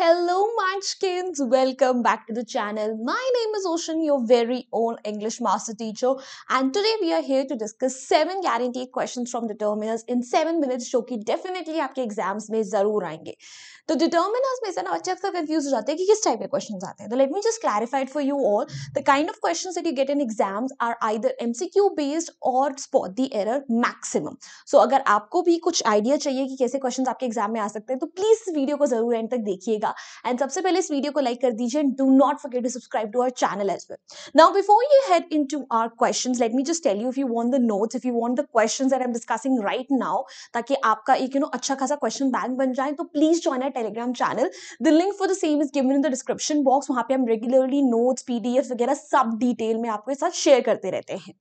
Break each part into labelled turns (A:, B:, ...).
A: Hello, March kids. Welcome back to the channel. My name is Ocean, your very own English master teacher. And today we are here to discuss seven guaranteed questions from determiners in seven minutes, जो कि definitely आपके exams में जरूर आएंगे तो determiners में से ना बच्चे अक्सर कंफ्यूज हो जाते हैं कि किस टाइप के क्वेश्चन आते हैं तो let me just clarified for you all the kind of question that you get in exams are either MCQ based और spot the error maximum so अगर आपको भी कुछ आइडिया चाहिए कि कैसे क्वेश्चन आपके एग्जाम में आ सकते हैं तो प्लीज वीडियो को जरूर एंड तक देखिएगा रहेगा एंड सबसे पहले इस वीडियो को लाइक कर दीजिए and do not forget to subscribe to our channel as well now before you head into our question let me just tell you if you want the notes if you want the question are am discussing right now ताकि आपका एक you know अच्छा खासा question bank बन जाए तो please join our Telegram channel the link for the same is given in the description box वहां पे हम रेगुलरली नोट्स पीडीएफ वगैरह सब डिटेल में आपके साथ शेयर करते रहते हैं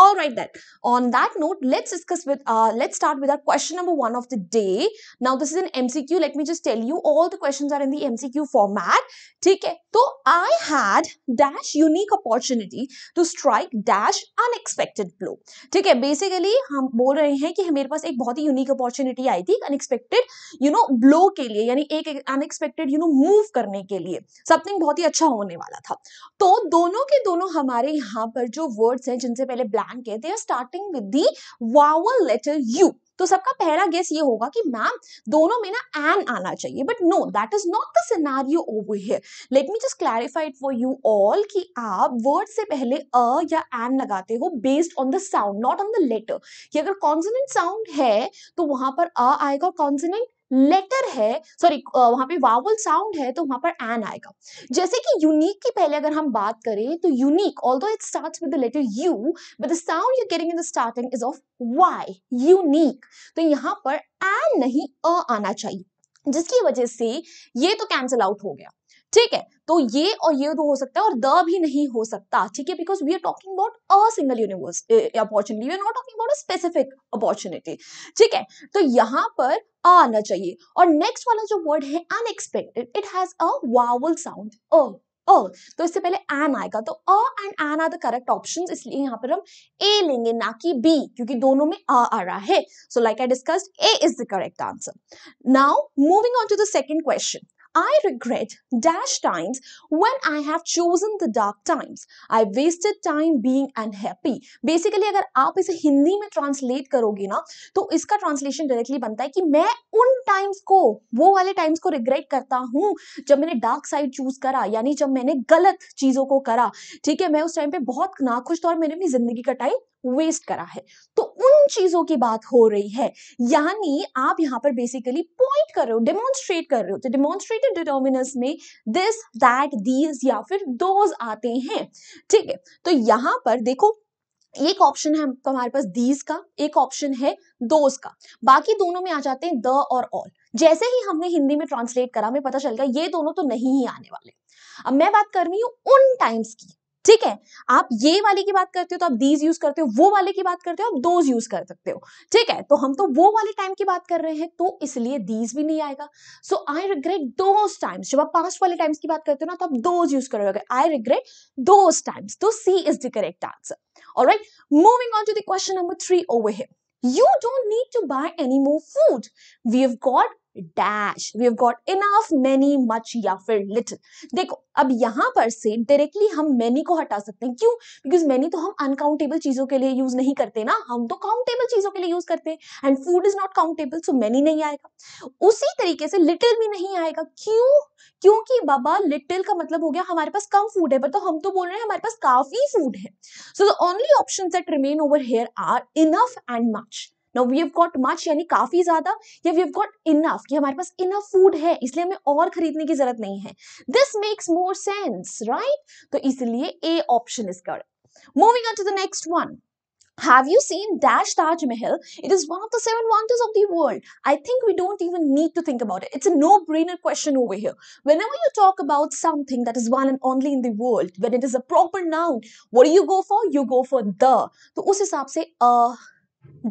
A: all right that on that note let's discuss with let's start with our question number one of the day now this is an MCQ let me just tell you all the questions are in the MCQ format. ठीक है तो I had dash unique opportunity to strike dash unexpected blow. ठीक है basically हम बोल रहे हैं कि मेरे पास एक बहुत ही यूनिक अपॉर्चुनिटी आई थी अनएक्सपेक्टेड यू नो ब्लो के लिए यानी एक अनएक्सपेक्टेड यू नो मूव करने के लिए समथिंग बहुत ही अच्छा होने वाला था तो दोनों के दोनों हमारे यहाँ पर जो वर्ड्स हैं जिनसे पहले ब्लैंक है they are starting with the vowel letter U तो सबका पहला गेस ये होगा कि मैम दोनों में ना एन आना चाहिए but no that is not the scenario over here let me just clarified for you all कि आप वर्ड से पहले अ या एन लगाते हो based on the sound not on the letter कि अगर कॉन्सोनेंट साउंड है तो वहां पर अ आएगा कॉन्सोनेंट लेटर है सॉरी वहां पे वावल साउंड है तो वहां पर एन आएगा जैसे कि यूनिक की पहले अगर हम बात करें तो unique although it start with the letter U but the sound you getting in the starting is of Y unique तो यहां पर एन नहीं अ आना चाहिए जिसकी वजह से ये तो कैंसिल आउट हो गया ठीक है तो ये और ये तो हो सकता है और द भी नहीं हो सकता ठीक है because we are talking about a single universe opportunity we are not talking about a specific opportunity ठीक है तो यहाँ पर आना चाहिए और नेक्स्ट वाला जो वर्ड है unexpected it has a vowel sound uh uh तो इससे पहले एन आएगा तो a and an are the correct option इसलिए यहां पर हम ए लेंगे ना कि बी क्योंकि दोनों में अ आ रहा है so like I discussed A is the correct answer now moving on to the second question I regret dash times when I have chosen the dark times. I wasted time being unhappy. Basically अगर आप इसे हिंदी में translate करोगे ना तो इसका translation directly बनता है कि मैं उन टाइम्स को वो वाले टाइम्स को रिग्रेट करता हूँ जब मैंने डार्क साइड चूज करा यानी जब मैंने गलत चीजों को करा ठीक है मैं उस टाइम पे बहुत नाखुश था और मैंने अपनी जिंदगी का टाइम वेस्ट करा है तो उन चीजों की बात हो रही है यानी आप यहां पर बेसिकली पॉइंट कर रहे हो डेमोन्स्ट्रेट कर रहे हो तो डेमोन्स्ट्रेटेड डिटर्मिनस में दिस दैट दीज या फिर दोज आते हैं ठीक है तो यहां पर देखो एक ऑप्शन है हमारे पास दीज का एक ऑप्शन है दोज का बाकी दोनों में आ जाते हैं द और ऑल जैसे ही हमने हिंदी में ट्रांसलेट करा हमें पता चल गया ये दोनों तो नहीं ही आने वाले अब मैं बात कर रही हूं उन टाइम्स की ठीक है आप ये वाले की बात करते हो तो आप दीज यूज करते हो वो वाले की बात करते हो आप दोज यूज कर सकते हो ठीक है तो हम तो वो वाले टाइम की बात कर रहे हैं तो इसलिए दीज भी नहीं आएगा so I regret those times जब आप पास्ट वाले टाइम्स की बात करते हो ना तो आप दोज यूज करोगे आई रिग्रेट दोज टाइम्स तो C is the correct answer और right moving on to the question number three over है You don't need to buy any more food. have got dash we have got enough many much या फिर little देखो अब यहां पर से directly हम मेनी को हटा सकते हैं क्यों बिकॉज मेनी तो हम अनकाउंटेबल चीजों के लिए यूज नहीं करते ना हम तो काउंटेबल चीजों के लिए यूज करते हैं and food is not countable so many नहीं आएगा उसी तरीके से लिटिल भी नहीं आएगा क्यों क्योंकि बाबा लिटिल का मतलब हो गया हमारे पास कम फूड है पर तो हम तो बोल रहे हैं हमारे पास काफी फूड है so the only option that remain over here are enough and much no we have got much यानी काफी ज्यादा या वी हैव गॉट इनफ कि हमारे पास इनफ फूड है इसलिए हमें और खरीदने की जरूरत नहीं है this makes more sense right तो इसलिए A option is correct moving on to the next one Have you seen Dash Taj Mahal? It is one of the seven wonders of the world. I think we don't even need to think about it. It's a no-brainer question over here. Whenever you talk about something that is one and only in the world, when it is a proper noun, what do you go for? You go for the. So, us hisab se a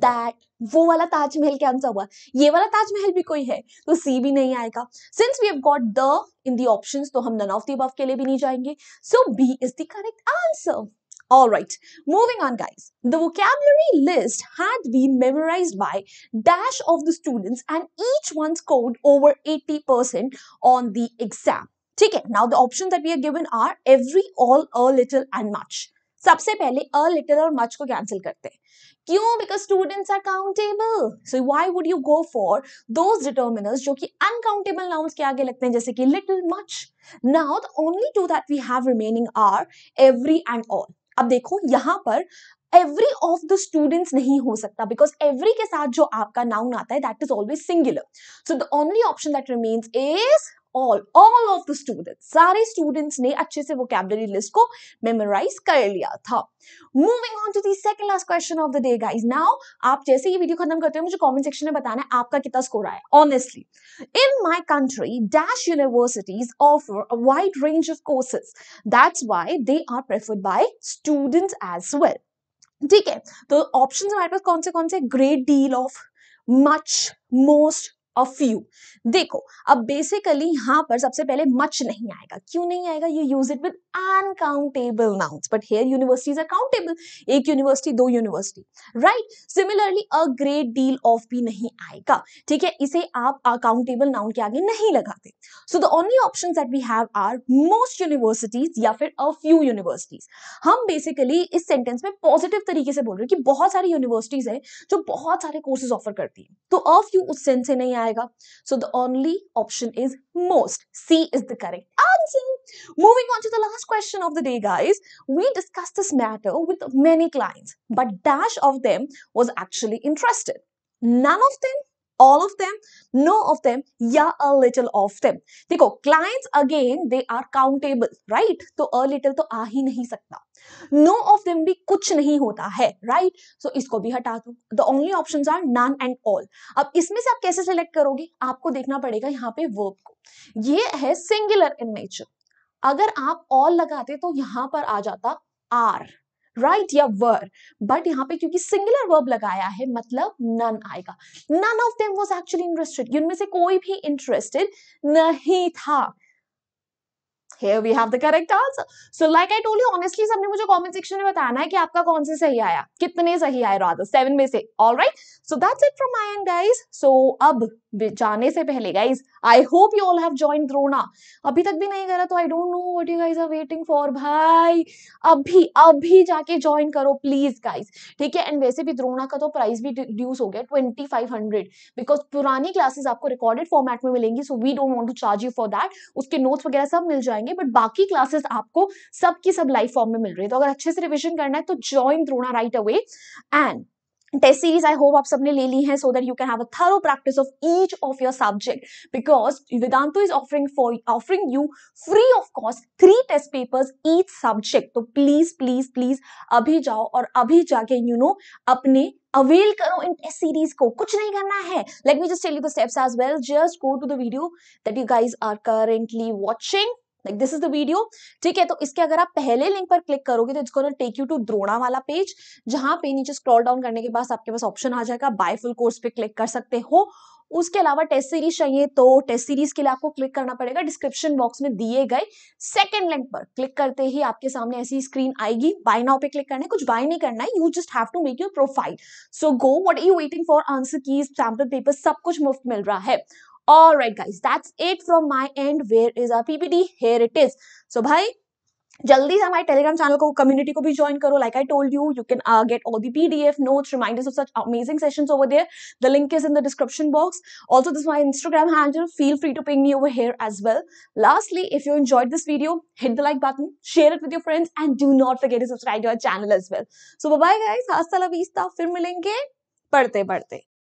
A: that वो वाला ताजमहल क्या answer हुआ ये वाला ताजमहल भी कोई है तो सी भी नहीं आएगा since we have got the in the option तो हम नन ऑफ दी अबव के लिए भी नहीं जाएंगे so B is the correct answer All right, moving on, guys. The vocabulary list had been memorized by dash of the students, and each one scored over 80% on the exam. Okay, Now, the options that we are given are every, all, a little, and much. सबसे पहले a little और much को cancel करते हैं क्यों because students are countable so why would you go for those determiners जो कि uncountable nouns के आगे लगते हैं जैसे कि little much now the only two that we have remaining are every and all अब देखो यहां पर एवरी ऑफ द स्टूडेंट्स नहीं हो सकता बिकॉज एवरी के साथ जो आपका नाउन आता है that is always singular so the only option that remains is all all of the student सारे स्टूडेंट्स ने अच्छे से वोकेबलरी लिस्ट को मेमोराइज कर लिया था moving on to the second last question of the day guys now आप जैसे ये वीडियो खत्म करते हो मुझे कमेंट सेक्शन में बताना है आपका कितना स्कोर आया honestly in my country dash universities offer a wide range of courses that's why they are preferred by students as well ठीक है तो ऑप्शंस हमारे पास कौन से कौन से great deal of much most a few देखो अब बेसिकली यहां पर सबसे पहले मच नहीं आएगा क्यों नहीं आएगा you use it with uncountable nouns but here university is accountable एक यूनिवर्सिटी दो university right similarly a great deal of भी नहीं आएगा ठीक है इसे आप अकाउंटेबल नाउन के आगे नहीं लगाते so the only option that we have are most universities या फिर अ फ्यू यूनिवर्सिटीज हम बेसिकली इस सेंटेंस में पॉजिटिव तरीके से बोल रहे हैं कि बहुत सारी यूनिवर्सिटीज है जो बहुत सारे कोर्सेज ऑफर करती है तो अ फ्यू उस सेंस से नहीं आएगा आएगा so the only option is most C is the correct answer moving on to the last question of the day guys we discuss this matter with many clients but dash of them was actually interested none of them all of them no of them या a little of them देखो clients again they are countable right तो a little तो आ ही नहीं सकता no of them भी कुछ नहीं होता है राइट right? सो so, इसको भी हटा दो the only option are none and all अब इसमें से आप कैसे सिलेक्ट करोगे आपको देखना पड़ेगा यहाँ पे वर्ब को ये है सिंगुलर इन नेचर अगर आप ऑल लगाते तो यहां पर आ जाता आर राइट या वर बट यहाँ पे क्योंकि सिंगुलर वर्ब लगाया है मतलब नन आएगा none of them was actually interested उनमें से कोई भी इंटरेस्टेड नहीं था here we have the correct answer. So like I told you, honestly, सबने मुझे comment section में बताना है कि आपका कौन से सही आया कितने सही आए rather seven में से all right. So that's it from my end guys. So अब जाने से पहले guys, I hope you all have joined Drona. अभी तक भी नहीं करा तो I don't know what you guys are waiting for भाई. अभी अभी जाके join करो please guys. ठीक है एंड वैसे भी द्रोणा का तो प्राइस भी रिड्यूस हो गया ट्वेंटी फाइव हंड्रेड बिकॉज पुरानी क्लासेस आपको रिकॉर्डेड फॉर्मेट में मिलेंगी so we don't want to charge you for that उसके नोट्स वगैरह सब मिल जाएंगे जाएंगे बट बाकी क्लासेस आपको सबकी सब लाइव फॉर्म में मिल रही है तो अगर अच्छे से रिविजन करना है तो join Drona right away and test series I hope आप सबने ले ली है so that you can have a thorough practice of each of your subject because Vedantu is offering for offering you free of cost three test papers each subject तो please please please अभी जाओ और अभी जाके यू you नो know, अपने avail करो इन test series को कुछ नहीं करना है late me just tell you the steps as well just go to the video that you guys are currently watching like this is the video ठीक है तो इसके अगर आप पहले लिंक पर क्लिक करोगे तो it's take you to Drona वाला पेज जहां पे नीचे स्क्रॉल डाउन करने के बाद आपके पास ऑप्शन आ जाएगा बाय फुल कोर्स पे क्लिक कर सकते हो उसके अलावा टेस्ट सीरीज चाहिए तो टेस्ट सीरीज के लिए आपको क्लिक करना पड़ेगा डिस्क्रिप्शन बॉक्स में दिए गए सेकंड लिंक पर क्लिक करते ही आपके सामने ऐसी स्क्रीन आएगी बाय नाउ पे क्लिक करना है कुछ बाय नहीं करना है you just have to make your profile so go what are you waiting for answer key sample paper सब कुछ मुफ्त मिल रहा है Alright guys, that's it from my end. Where is our PPT? Here it is. So bhai, जल्दी से हमारे Telegram channel को community को भी ज्वाइन करो like I told you you can get all the PDF notes reminders of such amazing sessions over there the link is in the description box also this my Instagram handle feel free to ping me over here as well lastly if you enjoyed this video hit the like button share it with your friends and do not forget to subscribe your channel as well so bye guys हास्ता ला फिर मिलेंगे पढ़ते पढ़ते